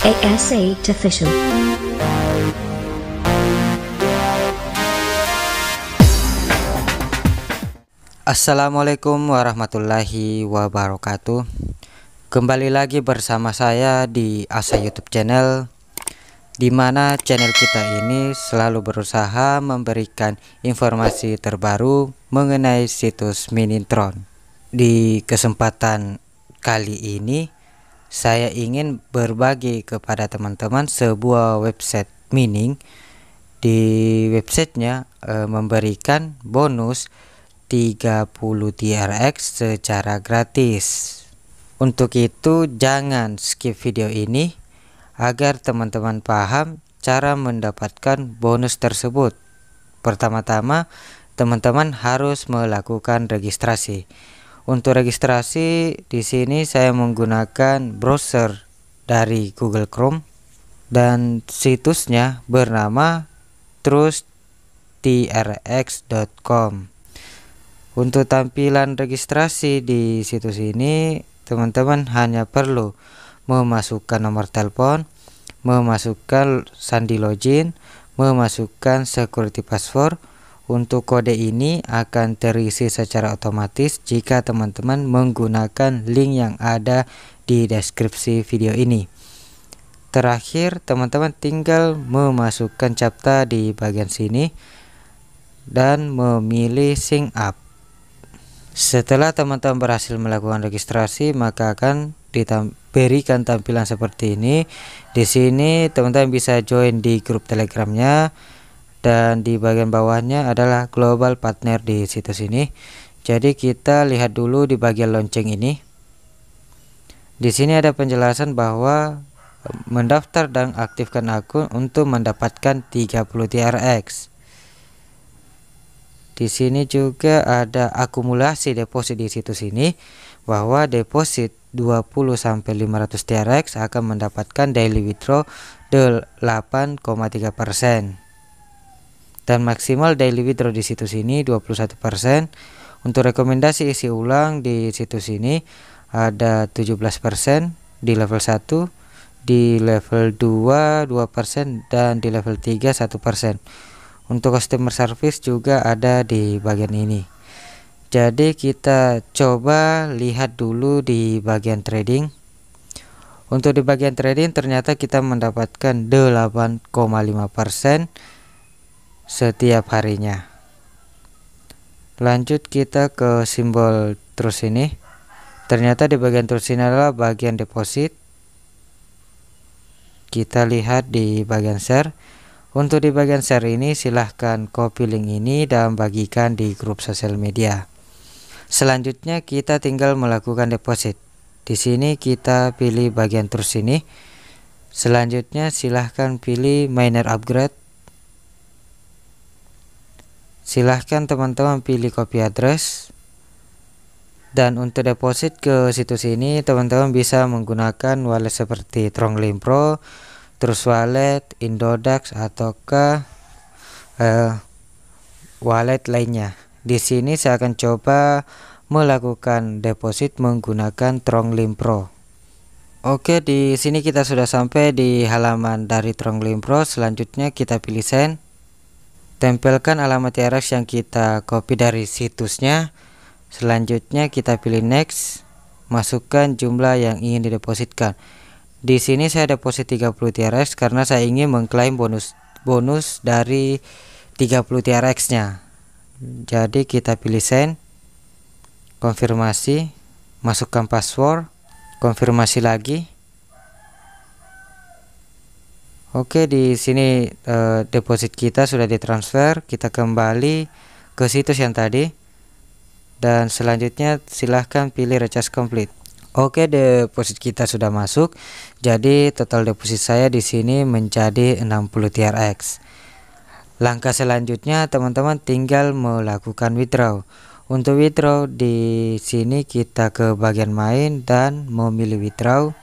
ASA Official. Assalamualaikum warahmatullahi wabarakatuh. Kembali lagi bersama saya di Asa YouTube channel di mana channel kita ini selalu berusaha memberikan informasi terbaru mengenai situs Minitron. Di kesempatan kali ini saya ingin berbagi kepada teman-teman sebuah website mining di websitenya e, memberikan bonus 30 TRX secara gratis untuk itu jangan skip video ini agar teman-teman paham cara mendapatkan bonus tersebut pertama-tama teman-teman harus melakukan registrasi untuk registrasi di sini saya menggunakan browser dari Google Chrome dan situsnya bernama trustrx.com. Untuk tampilan registrasi di situs ini, teman-teman hanya perlu memasukkan nomor telepon, memasukkan sandi login, memasukkan security password, untuk kode ini akan terisi secara otomatis jika teman-teman menggunakan link yang ada di deskripsi video ini. Terakhir, teman-teman tinggal memasukkan CAPTA di bagian sini dan memilih sync up. Setelah teman-teman berhasil melakukan registrasi, maka akan diberikan tampilan seperti ini. Di sini teman-teman bisa join di grup Telegramnya dan di bagian bawahnya adalah global partner di situs ini jadi kita lihat dulu di bagian lonceng ini di sini ada penjelasan bahwa mendaftar dan aktifkan akun untuk mendapatkan 30 TRX di sini juga ada akumulasi deposit di situs ini bahwa deposit 20 500 TRX akan mendapatkan daily withdraw 8,3% dan maksimal daily withdraw di situs ini 21%. Untuk rekomendasi isi ulang di situs ini ada 17% di level 1, di level 2 2% dan di level 3 1%. Untuk customer service juga ada di bagian ini. Jadi kita coba lihat dulu di bagian trading. Untuk di bagian trading ternyata kita mendapatkan 8,5% setiap harinya lanjut kita ke simbol terus ini ternyata di bagian terus ini adalah bagian deposit kita lihat di bagian share untuk di bagian share ini silahkan copy link ini dan bagikan di grup sosial media selanjutnya kita tinggal melakukan deposit di sini kita pilih bagian terus ini selanjutnya silahkan pilih miner upgrade silahkan teman-teman pilih copy address dan untuk deposit ke situs ini teman-teman bisa menggunakan wallet seperti Tronglin Pro terus wallet Indodax ke uh, eh, wallet lainnya di sini saya akan coba melakukan deposit menggunakan Tronglin Pro Oke di sini kita sudah sampai di halaman dari Tronglin Pro selanjutnya kita pilih send tempelkan alamat TRX yang kita copy dari situsnya selanjutnya kita pilih next masukkan jumlah yang ingin didepositkan di sini saya deposit 30 TRX karena saya ingin mengklaim bonus bonus dari 30 TRX nya jadi kita pilih send konfirmasi masukkan password konfirmasi lagi Oke, di sini eh, deposit kita sudah ditransfer. Kita kembali ke situs yang tadi. Dan selanjutnya silahkan pilih recharge complete. Oke, deposit kita sudah masuk. Jadi total deposit saya di sini menjadi 60 TRX. Langkah selanjutnya teman-teman tinggal melakukan withdraw. Untuk withdraw di sini kita ke bagian main dan memilih withdraw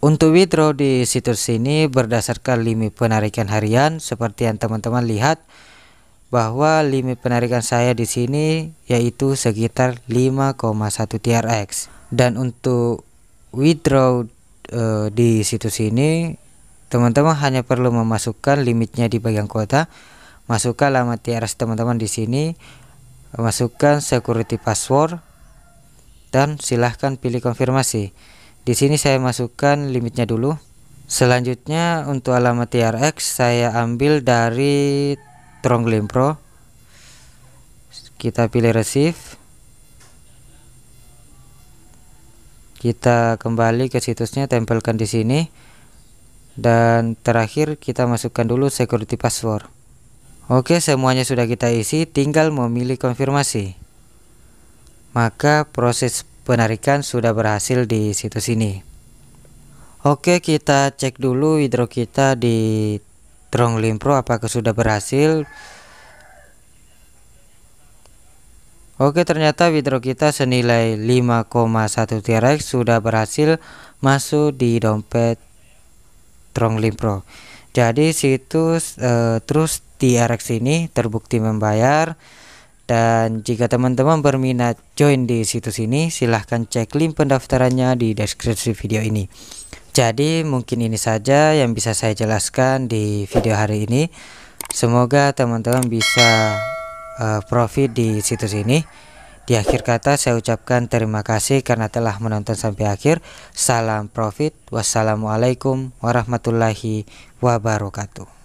untuk withdraw di situs ini berdasarkan limit penarikan harian seperti yang teman-teman lihat bahwa limit penarikan saya di sini yaitu sekitar 5,1 TRX dan untuk withdraw e, di situs ini teman-teman hanya perlu memasukkan limitnya di bagian kuota masukkan lama TRX teman-teman di sini masukkan security password dan silahkan pilih konfirmasi di sini saya masukkan limitnya dulu. Selanjutnya untuk alamat TRX saya ambil dari Tronglim Pro. Kita pilih receive. Kita kembali ke situsnya, tempelkan di sini. Dan terakhir kita masukkan dulu security password. Oke, semuanya sudah kita isi, tinggal memilih konfirmasi. Maka proses penarikan sudah berhasil di situs ini Oke kita cek dulu hidro kita di Trong Pro apakah sudah berhasil Oke ternyata withdraw kita senilai 5,1 TRX sudah berhasil masuk di dompet Trong Pro. Jadi situs e, terus TRX ini terbukti membayar dan jika teman-teman berminat join di situs ini, silahkan cek link pendaftarannya di deskripsi video ini. Jadi mungkin ini saja yang bisa saya jelaskan di video hari ini. Semoga teman-teman bisa uh, profit di situs ini. Di akhir kata saya ucapkan terima kasih karena telah menonton sampai akhir. Salam profit. Wassalamualaikum warahmatullahi wabarakatuh.